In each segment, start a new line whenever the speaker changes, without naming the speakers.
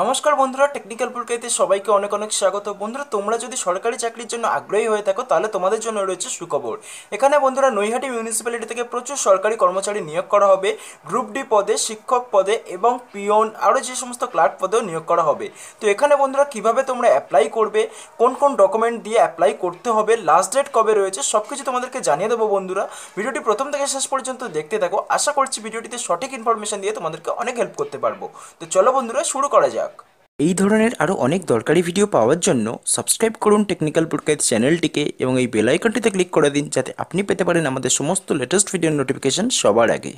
নমস্কার বন্ধুরা টেকনিক্যাল পুলকাইতে সবাইকে অনেক অনেক স্বাগত বন্ধুরা তোমরা যদি সরকারি চাকরির জন্য আগ্রহী হয়ে থাকো তাহলে তোমাদের জন্য রয়েছে সুখবর এখানে বন্ধুরা নৈহাটি মিউনিসিপ্যালিটি থেকে প্রচুর সরকারি কর্মচারী নিয়োগ করা হবে গ্রুপ ডি পদে শিক্ষক পদে এবং পিওন আরও যে সমস্ত ক্লার্ক পদেও নিয়োগ করা হবে তো এখানে বন্ধুরা কিভাবে তোমরা অ্যাপ্লাই করবে কোন কোন ডকুমেন্ট দিয়ে অ্যাপ্লাই করতে হবে লাস্ট ডেট কবে রয়েছে সব কিছু তোমাদেরকে জানিয়ে দেবো বন্ধুরা ভিডিওটি প্রথম থেকে শেষ পর্যন্ত দেখতে থাকো আশা করছি ভিডিওটিতে সঠিক ইনফরমেশন দিয়ে তোমাদেরকে অনেক হেল্প করতে পারবো তো চলো বন্ধুরা শুরু করা যাক এই ধরনের আরও অনেক দরকারি ভিডিও পাওয়ার জন্য সাবস্ক্রাইব করুন টেকনিক্যাল পুটকাইত চ্যানেলটিকে এবং এই বেলাইকনটিতে ক্লিক করে দিন যাতে আপনি পেতে পারেন আমাদের সমস্ত লেটেস্ট ভিডিও নোটিফিকেশান সবার আগে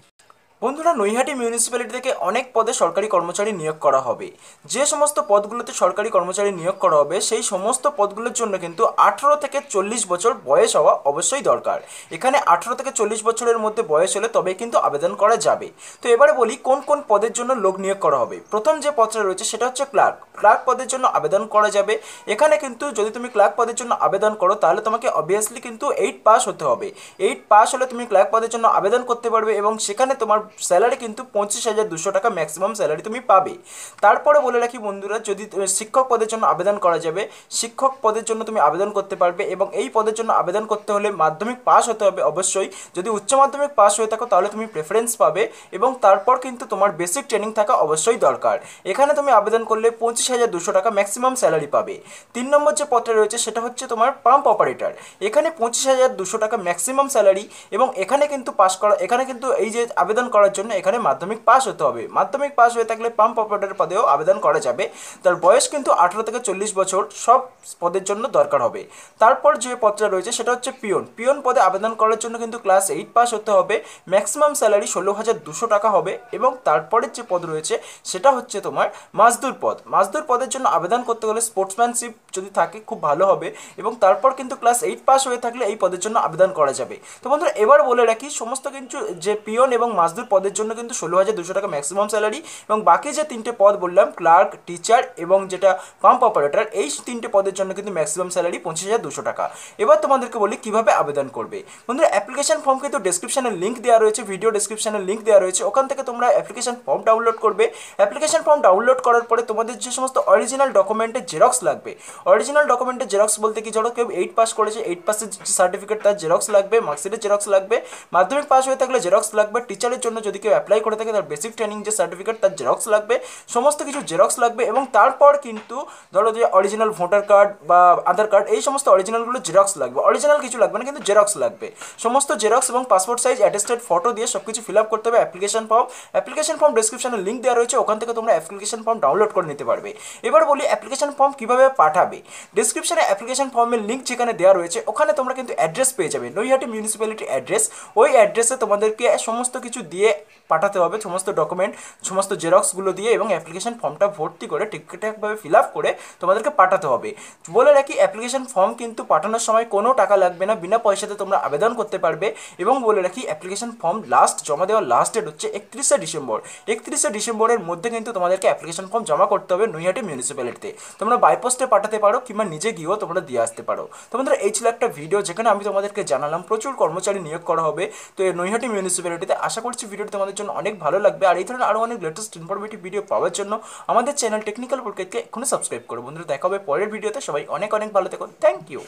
বন্ধুরা নৈহাটি মিউনিসিপ্যালিটি থেকে অনেক পদে সরকারি কর্মচারী নিয়োগ করা হবে যে সমস্ত পদগুলোতে সরকারি কর্মচারী নিয়োগ করা হবে সেই সমস্ত পদগুলোর জন্য কিন্তু আঠারো থেকে চল্লিশ বছর বয়স হওয়া অবশ্যই দরকার এখানে আঠারো থেকে চল্লিশ বছরের মধ্যে বয়স হলে তবে কিন্তু আবেদন করা যাবে তো এবারে বলি কোন কোন পদের জন্য লোক নিয়োগ করা হবে প্রথম যে পদটা রয়েছে সেটা হচ্ছে ক্লার্ক ক্লার্ক পদের জন্য আবেদন করা যাবে এখানে কিন্তু যদি তুমি ক্লার্ক পদের জন্য আবেদন করো তাহলে তোমাকে অবভিয়াসলি কিন্তু এইট পাস হতে হবে এইট পাস হলে তুমি ক্লার্ক পদের জন্য আবেদন করতে পারবে এবং সেখানে তোমার স্যালারি কিন্তু পঁচিশ হাজার দুশো টাকা ম্যাক্সিমাম স্যালারি তুমি পাবে তারপরে বলে রাখি বন্ধুরা যদি শিক্ষক পদের জন্য আবেদন করা যাবে শিক্ষক পদের জন্য তুমি আবেদন করতে পারবে এবং এই পদের জন্য আবেদন করতে হলে মাধ্যমিক পাশ হতে হবে অবশ্যই যদি উচ্চ মাধ্যমিক পাশ হয়ে থাকো তাহলে তুমি প্রেফারেন্স পাবে এবং তারপর কিন্তু তোমার বেসিক ট্রেনিং থাকা অবশ্যই দরকার এখানে তুমি আবেদন করলে পঁচিশ হাজার দুশো টাকা ম্যাক্সিমাম স্যালারি পাবে তিন নম্বর যে পদটা রয়েছে সেটা হচ্ছে তোমার পাম্প অপারেটর এখানে পঁচিশ হাজার দুশো টাকা ম্যাক্সিমাম স্যালারি এবং এখানে কিন্তু পাস করা এখানে কিন্তু এই যে আবেদন করা করার জন্য এখানে মাধ্যমিক পাস হতে হবে মাধ্যমিক পাস হয়ে থাকলে পাম্প অপারেটর পদেও আবেদন করা যাবে তার বয়স কিন্তু আঠারো থেকে চল্লিশ বছর সব পদের জন্য দরকার হবে তারপর যে পদটা রয়েছে সেটা হচ্ছে পিয়ন পিয়ন পদে আবেদন করার জন্য কিন্তু ক্লাস এইট পাস হতে হবে ম্যাক্সিমাম স্যালারি ষোলো হাজার দুশো টাকা হবে এবং তারপরের যে পদ রয়েছে সেটা হচ্ছে তোমার মাজদুর পদ মাজদুর পদের জন্য আবেদন করতে গেলে স্পোর্টসম্যানশিপ যদি থাকে খুব ভালো হবে এবং তারপর কিন্তু ক্লাস এইট পাস হয়ে থাকলে এই পদের জন্য আবেদন করা যাবে তো বন্ধুরা এবার বলে রাখি সমস্ত কিন্তু যে পিয়ন এবং মাসদুর পদের জন্য কিন্তু ষোলো হাজার দুশো টাকা ম্যাক্সিমাম স্যালারি এবং বাকি যে তিনটে পদ বললাম ক্লার্ক টিচার এবং যেটা পাম্প অপারেটর এই তিনটে পদের জন্য কিন্তু ম্যাক্সিমাম স্যালারি পঁচিশ হাজার দুশো টাকা এবার তোমাদেরকে বলি কিভাবে আবেদন করবে বন্ধুরা অ্যাপ্লিকেশন ফর্ম কিন্তু ডেসক্রিপশানে লিঙ্ক দেওয়া রয়েছে ভিডিও ডেসক্রিপশানে লিঙ্ক দেওয়া রয়েছে ওখান থেকে তোমরা অ্যাপ্লিকেশন ফর্ম ডাউনলোড করবে অ্যাপ্লিকেশন ফর্ম ডাউনলোড করার পরে তোমাদের যে সমস্ত অরিজিনাল ডকুমেন্টের জেরক্স লাগবে অরিজিনাল ডকুমেন্টের জেরক্স বলতে কি ধরো কেউ এইট পাস করেছে এইট পাসের সার্টিফিকেট তার জেরক্স লাগবে মার্কশিটের জেরক্স লাগবে মাধ্যমিক পাস হয়ে থাকলে জেরক্স লাগবে টিচারের জন্য যদি কেউ অ্যাপ্লাই করে থাকে তার বেসিক ট্রেনিং যে সার্টিফিকেট তার জেরক্স লাগবে সমস্ত কিছু জেরক্স লাগবে এবং তারপর কিন্তু ধরো যে অরিজিনাল ভোটার কার্ড বা আধার কার্ড এই সমস্ত অরিজিনালগুলো জেরক্স লাগবে অরিজিনাল কিছু লাগবে না কিন্তু জেরক্স লাগবে সমস্ত জেরক্স এবং পাসপোর্ট সাইজ অ্যাটেস্টেড ফটো দিয়ে সব কিছু ফিল আপ করতে হবে অ্যাপ্লিকেশন ফর্ম অ্যাপ্লিকেশন ফর্ম ডিসক্রিপশনে লিঙ্ক দেওয়া রয়েছে ওখান থেকে তোমরা অ্যাপ্লিকেশন ফর্ম ডাউনলোড করে নিতে পারবে এবার বলি অ্যাপ্লিকেশন ফর্ম কীভাবে পাঠাবে পাবে ডিসক্রিপশনে অ্যাপ্লিকেশন ফর্মের লিঙ্ক যেখানে দেওয়া রয়েছে ওখানে তোমরা কিন্তু অ্যাড্রেস পেয়ে যাবে নৈহাটি মিউনিসিপ্যালিটি অ্যাড্রেস ওই অ্যাড্রেসে তোমাদেরকে সমস্ত কিছু দিয়ে পাঠাতে হবে সমস্ত ডকুমেন্ট সমস্ত জেরক্সগুলো দিয়ে এবং অ্যাপ্লিকেশন ফর্মটা ভর্তি করে ঠিকঠাকভাবে ফিল আপ করে তোমাদেরকে পাঠাতে হবে বলে রাখি অ্যাপ্লিকেশন ফর্ম কিন্তু পাঠানোর সময় কোনো টাকা লাগবে না বিনা পয়সাতে তোমরা আবেদন করতে পারবে এবং বলে রাখি অ্যাপ্লিকেশন ফর্ম লাস্ট জমা দেওয়ার লাস্ট ডেট হচ্ছে একত্রিশে ডিসেম্বর একত্রিশে ডিসেম্বরের মধ্যে কিন্তু তোমাদেরকে অ্যাপ্লিকেশন ফর্ম জমা করতে হবে নৈহাটি মিউনিসিপ্যালিটিতে তোমরা বাইপোস্টে পাঠাতে পারো কিংবা নিজে গিয়েও তোমরা দিয়ে আসতে পারো তো বন্ধুরা এই ছিল একটা ভিডিও যেখানে আমি তোমাদেরকে জানালাম প্রচুর কর্মচারী নিয়োগ করা হবে তো এই নৈহাটি মিউনিসিপ্যালিটিতে আশা করছি ভিডিওটি তোমাদের জন্য অনেক ভালো লাগবে আর এই ধরনের আরও অনেক লেটেস্ট ইনফরমেটিভ ভিডিও পাওয়ার জন্য আমাদের চ্যানেল টেকনিক্যাল প্রকেটকে এখনই সাবস্ক্রাইব করো বন্ধুরা দেখা হবে পরের ভিডিওতে সবাই অনেক অনেক ভালো থেকো থ্যাংক ইউ